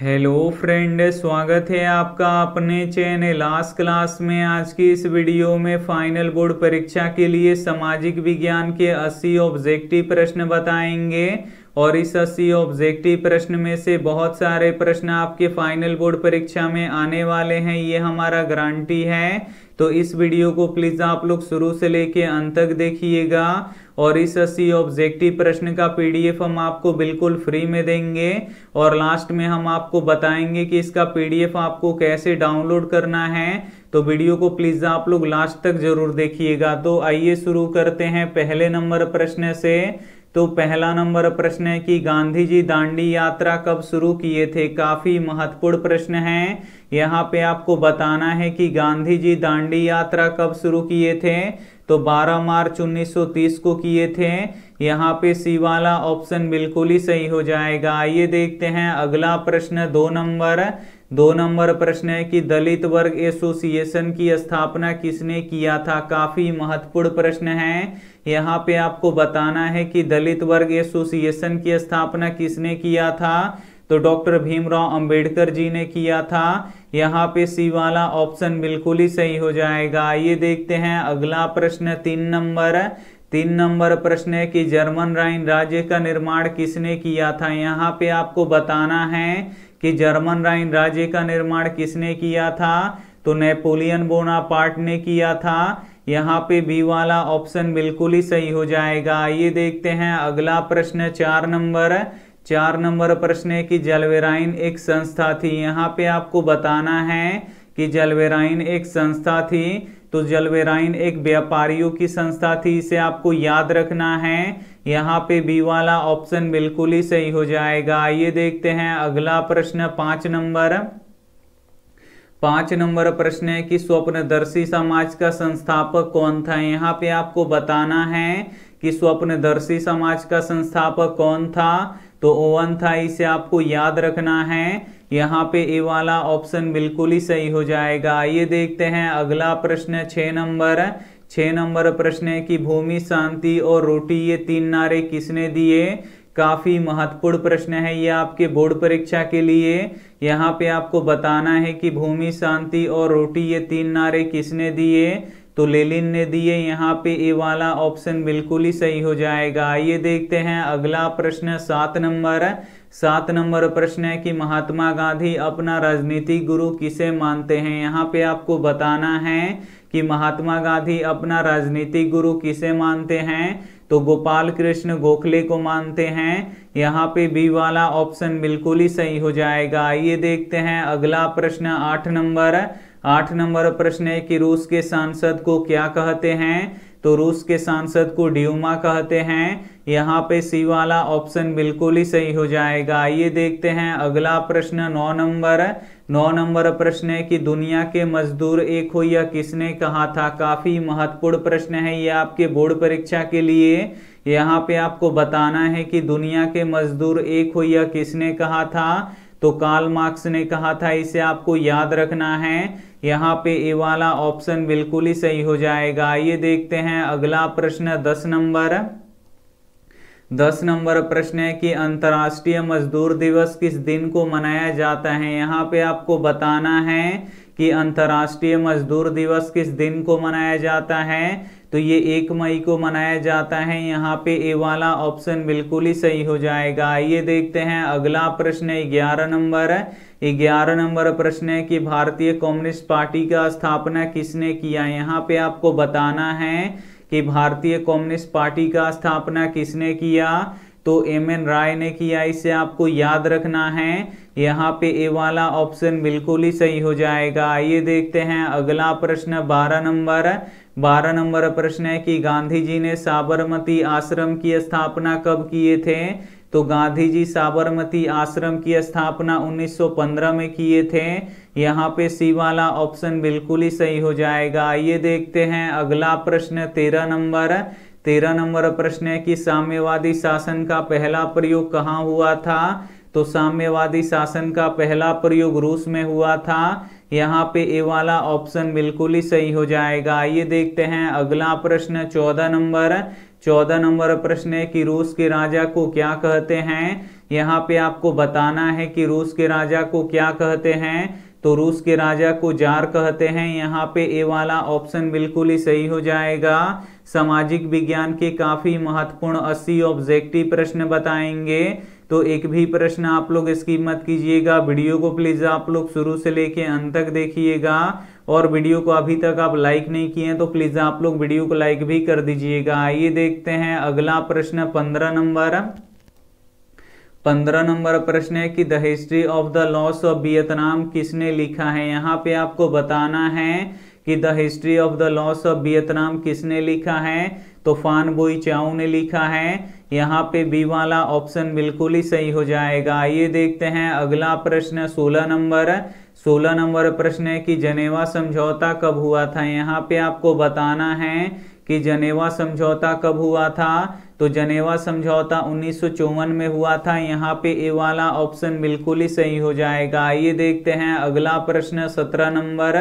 hello friend स्वागत है आपका अपने चैनल लास्ट क्लास में आज की इस वीडियो में फाइनल बोर्ड परीक्षा के लिए सामाजिक विज्ञान के 80 ऑब्जेक्टिव प्रश्न बताएंगे और इस अस्सी ऑब्जेक्टिव प्रश्न में से बहुत सारे प्रश्न आपके फाइनल बोर्ड परीक्षा में आने वाले हैं ये हमारा गारंटी है तो इस वीडियो को प्लीज़ आप लोग शुरू से लेके अंत तक देखिएगा और इस अस्सी ऑब्जेक्टिव प्रश्न का पीडीएफ हम आपको बिल्कुल फ्री में देंगे और लास्ट में हम आपको बताएंगे कि इसका पीडीएफ आपको कैसे डाउनलोड करना है तो वीडियो को प्लीज़ आप लोग लास्ट तक जरूर देखिएगा तो आइए शुरू करते हैं पहले नंबर प्रश्न से तो पहला नंबर प्रश्न है कि गांधी जी दांडी यात्रा कब शुरू किए थे काफी महत्वपूर्ण प्रश्न है यहाँ पे आपको बताना है कि गांधी जी दांडी यात्रा कब शुरू किए थे तो 12 मार्च 1930 को किए थे यहाँ पे सी वाला ऑप्शन बिल्कुल ही सही हो जाएगा आइए देखते हैं अगला प्रश्न दो नंबर दो नंबर प्रश्न है कि दलित वर्ग एसोसिएशन की स्थापना किसने किया था काफी महत्वपूर्ण प्रश्न है यहाँ पे आपको बताना है कि दलित वर्ग एसोसिएशन की स्थापना किसने किया था तो डॉक्टर भीमराव अंबेडकर जी ने किया था यहाँ पे सी वाला ऑप्शन बिल्कुल ही सही हो जाएगा ये देखते हैं अगला प्रश्न तीन नंबर तीन नंबर प्रश्न है कि जर्मन राइन राज्य का निर्माण किसने किया था यहाँ पे आपको बताना है कि जर्मन राइन राज्य का निर्माण किसने किया था तो नेपोलियन बोनापार्ट ने किया था यहाँ पे बी वाला ऑप्शन बिल्कुल ही सही हो जाएगा आइए देखते हैं अगला प्रश्न चार नंबर चार नंबर प्रश्न है कि जलवेराइन एक संस्था थी यहाँ पे आपको बताना है कि जलवेराइन एक संस्था थी तो जलवेराइन एक व्यापारियों की संस्था थी इसे आपको याद रखना है यहाँ पे बी वाला ऑप्शन बिल्कुल ही सही हो जाएगा आइए देखते हैं अगला प्रश्न पांच नंबर पांच नंबर प्रश्न है कि स्वप्नदर्शी समाज का संस्थापक कौन था यहाँ पे आपको बताना है कि स्वप्नदर्शी समाज का संस्थापक कौन था तो ओवन था इसे आपको याद रखना है यहाँ पे ये वाला ऑप्शन बिल्कुल ही सही हो जाएगा आइए देखते हैं अगला प्रश्न छ नंबर छ नंबर प्रश्न है कि भूमि शांति और रोटी ये तीन नारे किसने दिए काफ़ी महत्वपूर्ण प्रश्न है ये आपके बोर्ड परीक्षा के लिए यहाँ पे आपको बताना है कि भूमि शांति और रोटी ये तीन नारे किसने दिए तो लेलिन ने दिए यहाँ पे ये वाला ऑप्शन बिल्कुल ही सही हो जाएगा आइए देखते हैं अगला प्रश्न सात नंबर सात नंबर प्रश्न है कि महात्मा गांधी अपना राजनीतिक गुरु किसे मानते हैं यहाँ पे आपको बताना है कि महात्मा गांधी अपना राजनीतिक गुरु किसे मानते हैं तो गोपाल कृष्ण गोखले को मानते हैं यहाँ पे बी वाला ऑप्शन बिल्कुल ही सही हो जाएगा आइए देखते हैं अगला प्रश्न आठ नंबर आठ नंबर प्रश्न है कि रूस के सांसद को क्या कहते हैं तो रूस के सांसद को ड्यूमा कहते हैं यहाँ पे सी वाला ऑप्शन बिल्कुल ही सही हो जाएगा आइए देखते हैं अगला प्रश्न नौ नंबर नौ नंबर प्रश्न है कि दुनिया के मजदूर एक हो या किसने कहा था काफ़ी महत्वपूर्ण प्रश्न है ये आपके बोर्ड परीक्षा के लिए यहाँ पे आपको बताना है कि दुनिया के मजदूर एक हो या किसने कहा था तो काल मार्क्स ने कहा था इसे आपको याद रखना है यहाँ पे ये वाला ऑप्शन बिल्कुल ही सही हो जाएगा ये देखते हैं अगला प्रश्न दस नंबर दस नंबर प्रश्न है कि अंतर्राष्ट्रीय मजदूर दिवस किस दिन को मनाया जाता है यहाँ पे आपको बताना है कि अंतर्राष्ट्रीय मजदूर दिवस किस दिन को मनाया जाता है तो ये एक मई को मनाया जाता है यहाँ पे ए वाला ऑप्शन बिल्कुल ही सही हो जाएगा आइए देखते हैं अगला प्रश्न है ग्यारह नंबर ग्यारह नंबर प्रश्न है कि भारतीय कम्युनिस्ट पार्टी का स्थापना किसने किया यहाँ पे आपको बताना है कि भारतीय कम्युनिस्ट पार्टी का स्थापना किसने किया तो एम एन राय ने किया इसे आपको याद रखना है यहाँ पे ए वाला ऑप्शन बिल्कुल ही सही हो जाएगा आइए देखते हैं अगला प्रश्न बारह नंबर बारह नंबर प्रश्न है कि गांधी जी ने साबरमती आश्रम की स्थापना कब किए थे तो गांधी जी साबरमती आश्रम की स्थापना 1915 में किए थे यहाँ पे सी वाला ऑप्शन बिल्कुल ही सही हो जाएगा आइए देखते हैं अगला प्रश्न तेरह नंबर तेरह नंबर प्रश्न है कि साम्यवादी शासन का पहला प्रयोग कहाँ हुआ था तो साम्यवादी शासन का पहला प्रयोग रूस में हुआ था यहाँ पे ए वाला ऑप्शन बिल्कुल ही सही हो जाएगा आइए देखते हैं अगला प्रश्न चौदह नंबर चौदह नंबर प्रश्न है कि रूस के राजा को क्या कहते हैं यहाँ पे आपको बताना है कि रूस के राजा को क्या कहते हैं तो रूस के राजा को जार कहते हैं यहाँ पे ए वाला ऑप्शन बिल्कुल ही सही हो जाएगा सामाजिक विज्ञान के काफी महत्वपूर्ण अस्सी ऑब्जेक्टिव प्रश्न बताएंगे तो एक भी प्रश्न आप लोग इसकी मत कीजिएगा वीडियो को प्लीज आप लोग शुरू से लेके अंत तक देखिएगा और वीडियो को अभी तक आप लाइक नहीं किए हैं तो प्लीज़ आप लोग वीडियो को लाइक भी कर दीजिएगा आइए देखते हैं अगला प्रश्न पंद्रह नंबर पंद्रह नंबर प्रश्न है कि the history of the loss of Vietnam किसने लिखा है यहाँ पे आपको बताना है कि the history of the loss of Vietnam किसने लिखा है तो फान बोई चाऊ ने लिखा है यहाँ पे बी वाला ऑप्शन बिल्कुल ही सही हो जाएगा आइए देखते हैं अगला प्रश्न सोलह नंबर है सोलह नंबर प्रश्न है कि जनेवा समझौता कब हुआ था यहाँ पे आपको बताना है कि जनेवा समझौता कब हुआ था तो जनेवा समझौता उन्नीस में हुआ था यहाँ पे ए वाला ऑप्शन बिल्कुल ही सही हो जाएगा आइए देखते हैं अगला प्रश्न सत्रह नंबर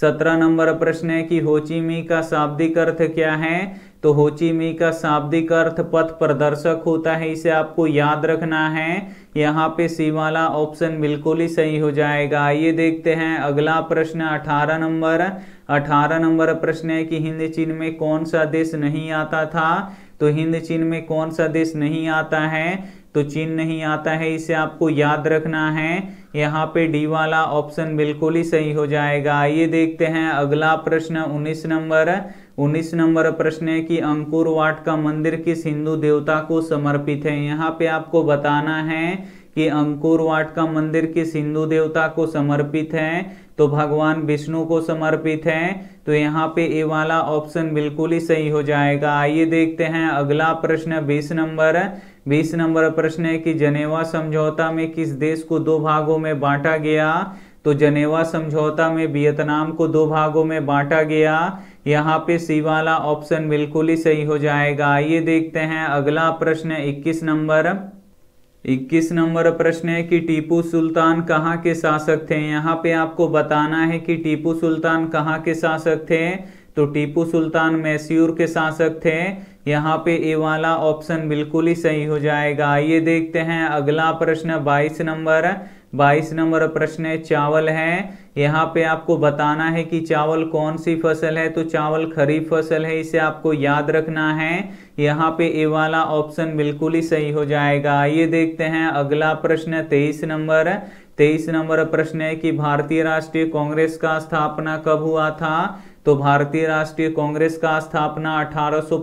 सत्रह नंबर प्रश्न है कि होचीमी का शाब्दिक अर्थ क्या है तो होचीमी का शाब्दिक अर्थ पथ प्रदर्शक होता है इसे आपको याद रखना है यहाँ पे सी वाला ऑप्शन बिल्कुल ही सही हो जाएगा आइए देखते हैं अगला प्रश्न 18 नंबर 18 नंबर प्रश्न है कि हिंद चीन में कौन सा देश नहीं आता था तो हिंद चीन में कौन सा देश नहीं आता है तो चीन नहीं आता है इसे आपको याद रखना है यहाँ पे डी वाला ऑप्शन बिल्कुल ही सही हो जाएगा आइए देखते हैं अगला प्रश्न 19 नंबर उन्नीस नंबर प्रश्न है कि अंकुरवाट का मंदिर किस हिंदू देवता को समर्पित है यहाँ पे आपको बताना है कि अंकुरवाट का मंदिर किस हिंदू देवता को समर्पित है तो भगवान विष्णु को समर्पित है तो यहाँ पे ये वाला ऑप्शन बिल्कुल ही सही हो जाएगा आइए देखते हैं अगला प्रश्न 20 नंबर 20 नंबर प्रश्न है कि जनेवा समझौता में किस देश को दो भागों में बांटा गया तो जनेवा समझौता में वियतनाम को दो भागों में बांटा गया यहाँ पे सी वाला ऑप्शन बिल्कुल ही सही हो जाएगा आइए देखते हैं अगला प्रश्न 21 नंबर 21 नंबर प्रश्न है कि टीपू सुल्तान कहाँ के शासक थे यहाँ पे आपको बताना है कि टीपू सुल्तान कहाँ के शासक थे तो टीपू सुल्तान मैसूर के शासक थे यहाँ पे ए वाला ऑप्शन बिल्कुल ही सही हो जाएगा आइए देखते हैं अगला प्रश्न 22 नंबर बाईस नंबर प्रश्न है चावल है यहाँ पे आपको बताना है कि चावल कौन सी फसल है तो चावल खरीफ फसल है इसे आपको याद रखना है यहाँ पे ये वाला ऑप्शन बिल्कुल ही सही हो जाएगा आइए देखते हैं अगला प्रश्न तेईस नंबर तेईस नंबर प्रश्न है कि भारतीय राष्ट्रीय कांग्रेस का स्थापना कब हुआ था तो भारतीय राष्ट्रीय कांग्रेस का स्थापना अठारह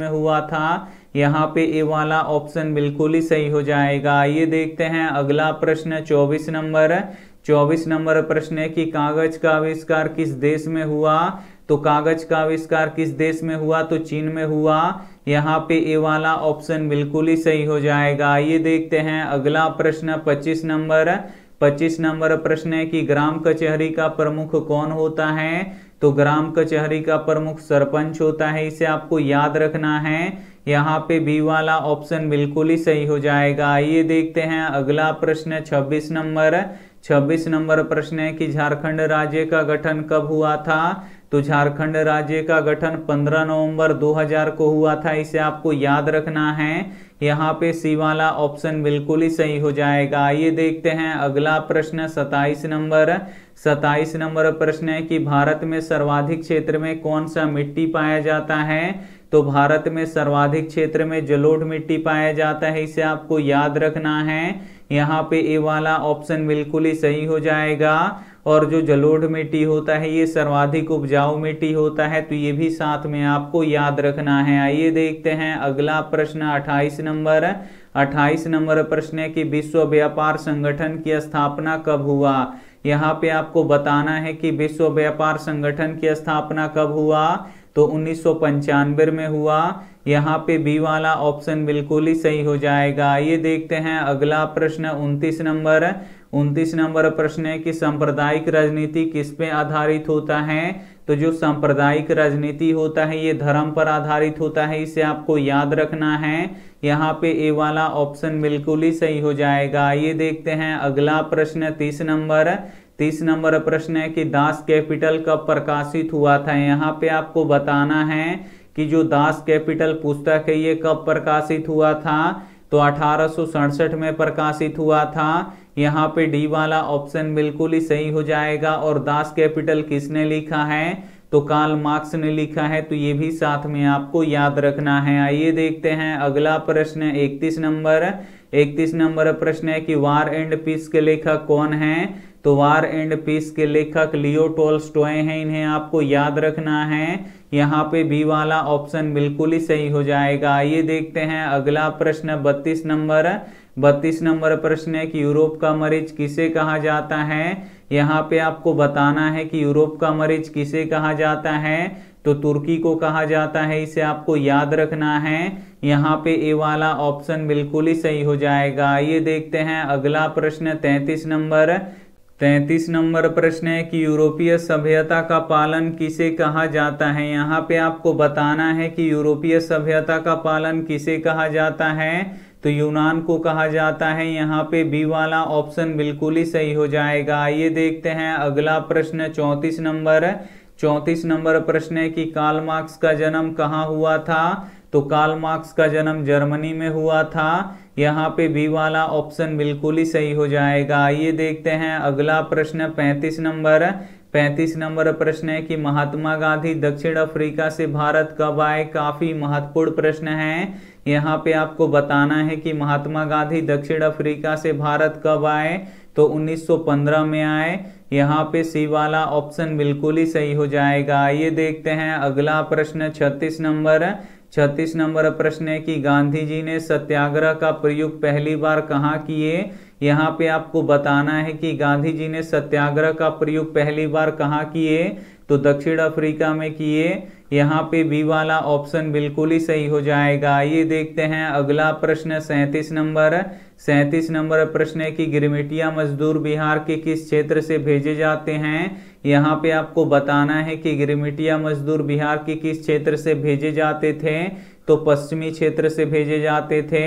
में हुआ था यहाँ पे ए वाला ऑप्शन बिल्कुल ही सही हो जाएगा आइए देखते हैं अगला प्रश्न चौबीस नंबर चौबीस नंबर प्रश्न है कि कागज का आविष्कार किस देश में हुआ तो कागज का आविष्कार किस देश में हुआ तो चीन में हुआ यहाँ पे ए वाला ऑप्शन बिल्कुल ही सही हो जाएगा आइए देखते हैं अगला प्रश्न 25 नंबर 25 नंबर प्रश्न है कि ग्राम कचहरी का प्रमुख कौन होता है तो ग्राम कचहरी का प्रमुख सरपंच होता है इसे आपको याद रखना है यहाँ पे बी वाला ऑप्शन बिल्कुल ही सही हो जाएगा आइए देखते हैं अगला प्रश्न 26 नंबर 26 नंबर प्रश्न है कि झारखंड राज्य का गठन कब हुआ था तो झारखंड राज्य का गठन 15 नवंबर 2000 को हुआ था इसे आपको याद रखना है यहाँ पे सी वाला ऑप्शन बिल्कुल ही सही हो जाएगा आइए देखते हैं अगला प्रश्न 27 नंबर 27 नंबर प्रश्न है कि भारत में सर्वाधिक क्षेत्र में कौन सा मिट्टी पाया जाता है तो भारत में सर्वाधिक क्षेत्र में जलोढ़ मिट्टी पाया जाता है इसे आपको याद रखना है यहाँ पे ए वाला ऑप्शन बिल्कुल ही सही हो जाएगा और जो जलोढ़ मिट्टी होता है ये सर्वाधिक उपजाऊ मिट्टी होता है तो ये भी साथ में आपको याद रखना है आइए देखते हैं अगला प्रश्न 28 नंबर 28 नंबर प्रश्न है कि विश्व व्यापार संगठन की स्थापना कब हुआ यहाँ पे आपको बताना है कि विश्व व्यापार संगठन की स्थापना कब हुआ तो उन्नीस में हुआ यहाँ पे बी वाला ऑप्शन बिल्कुल ही सही हो जाएगा आइए देखते हैं अगला प्रश्न 29 नंबर 29 नंबर प्रश्न है कि सांप्रदायिक राजनीति किस पे आधारित होता है तो जो सांप्रदायिक राजनीति होता है ये धर्म पर आधारित होता है इसे आपको याद रखना है यहाँ पे ए वाला ऑप्शन बिल्कुल ही सही हो जाएगा आइए देखते हैं अगला प्रश्न तीस नंबर तीस नंबर प्रश्न है कि दास कैपिटल कब प्रकाशित हुआ था यहाँ पे आपको बताना है कि जो दास कैपिटल पुस्तक है ये कब प्रकाशित हुआ था तो अठारह में प्रकाशित हुआ था यहाँ पे डी वाला ऑप्शन बिल्कुल ही सही हो जाएगा और दास कैपिटल किसने लिखा है तो काल मार्क्स ने लिखा है तो ये भी साथ में आपको याद रखना है आइए देखते हैं अगला प्रश्न इकतीस नंबर इकतीस नंबर प्रश्न है कि वार एंड पीस के लेखक कौन है तो वार एंड पीस के लेखक लियो टोल्स्टॉय हैं इन्हें आपको याद रखना है यहाँ पे बी वाला ऑप्शन बिल्कुल ही सही हो जाएगा आइए देखते हैं अगला प्रश्न बत्तीस नंबर बत्तीस नंबर प्रश्न है कि यूरोप का मरीज किसे कहा जाता है यहाँ पे आपको बताना है कि यूरोप का मरीज किसे कहा जाता है तो तुर्की को कहा जाता है इसे आपको याद रखना है यहाँ पे ए वाला ऑप्शन बिल्कुल ही सही हो जाएगा ये देखते हैं अगला प्रश्न तैतीस नंबर तैतीस नंबर प्रश्न है कि यूरोपीय सभ्यता का पालन किसे कहा जाता है यहाँ पे आपको बताना है कि यूरोपीय सभ्यता का पालन किसे कहा जाता है तो यूनान को कहा जाता है यहाँ पे बी वाला ऑप्शन बिल्कुल ही सही हो जाएगा आइए देखते हैं अगला प्रश्न चौंतीस नंबर चौंतीस नंबर प्रश्न है कि काल मार्क्स का जन्म कहाँ हुआ था तो काल मार्क्स का जन्म जर्मनी में हुआ था यहाँ पे बी वाला ऑप्शन बिल्कुल ही सही हो जाएगा आइए देखते हैं अगला प्रश्न पैंतीस नंबर पैंतीस नंबर प्रश्न है कि महात्मा गांधी दक्षिण अफ्रीका से भारत कब आए काफी महत्वपूर्ण प्रश्न है यहाँ पे आपको बताना है कि महात्मा गांधी दक्षिण अफ्रीका से भारत कब आए तो 1915 में आए यहाँ पे सी वाला ऑप्शन बिल्कुल ही सही हो जाएगा आइए देखते हैं अगला प्रश्न 36 नंबर छत्तीस नंबर प्रश्न है कि गांधी जी ने सत्याग्रह का प्रयोग पहली बार कहाँ किए यहाँ पे आपको बताना है कि गांधी जी ने सत्याग्रह का प्रयोग पहली बार कहाँ किए तो दक्षिण अफ्रीका में किए यहाँ पे बी वाला ऑप्शन बिल्कुल ही सही हो जाएगा ये देखते हैं अगला प्रश्न सैंतीस नंबर सैंतीस नंबर प्रश्न है कि गिरमिटिया मजदूर बिहार के किस क्षेत्र से भेजे जाते हैं यहाँ पे आपको बताना है कि गिरमिटिया मजदूर बिहार के किस क्षेत्र से भेजे जाते थे तो पश्चिमी क्षेत्र से भेजे जाते थे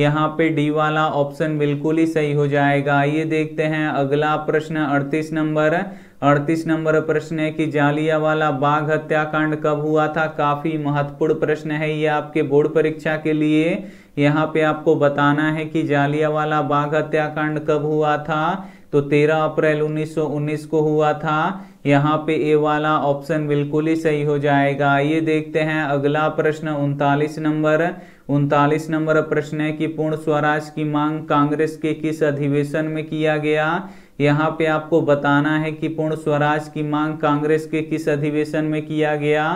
यहाँ पे डी वाला ऑप्शन बिल्कुल ही सही हो जाएगा ये देखते हैं अगला प्रश्न अड़तीस नंबर अड़तीस नंबर प्रश्न है कि जालियावाला बाघ हत्याकांड कब हुआ था काफी महत्वपूर्ण प्रश्न है ये आपके बोर्ड परीक्षा के लिए यहाँ पे आपको बताना है कि जालियावाला बाघ हत्याकांड कब हुआ था तो 13 अप्रैल 1919 को हुआ था यहाँ पे ए वाला ऑप्शन बिल्कुल ही सही हो जाएगा ये देखते हैं अगला प्रश्न उनतालीस नंबर उनतालीस नंबर प्रश्न है कि पूर्ण स्वराज की मांग कांग्रेस के किस अधिवेशन में किया गया यहाँ पे आपको बताना है कि पूर्ण स्वराज की मांग कांग्रेस के किस अधिवेशन में किया गया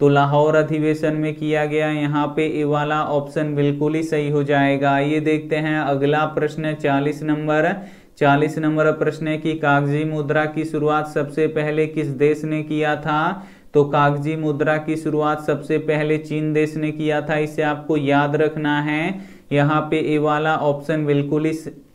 तो लाहौर अधिवेशन में किया गया यहाँ पे ये वाला ऑप्शन बिल्कुल ही सही हो जाएगा ये देखते हैं अगला प्रश्न चालीस नंबर चालीस नंबर प्रश्न है कि कागजी मुद्रा की शुरुआत सबसे पहले किस देश ने किया था तो कागजी मुद्रा की शुरुआत सबसे पहले चीन देश ने किया था इसे आपको याद रखना है यहाँ पे ये वाला ऑप्शन बिल्कुल ही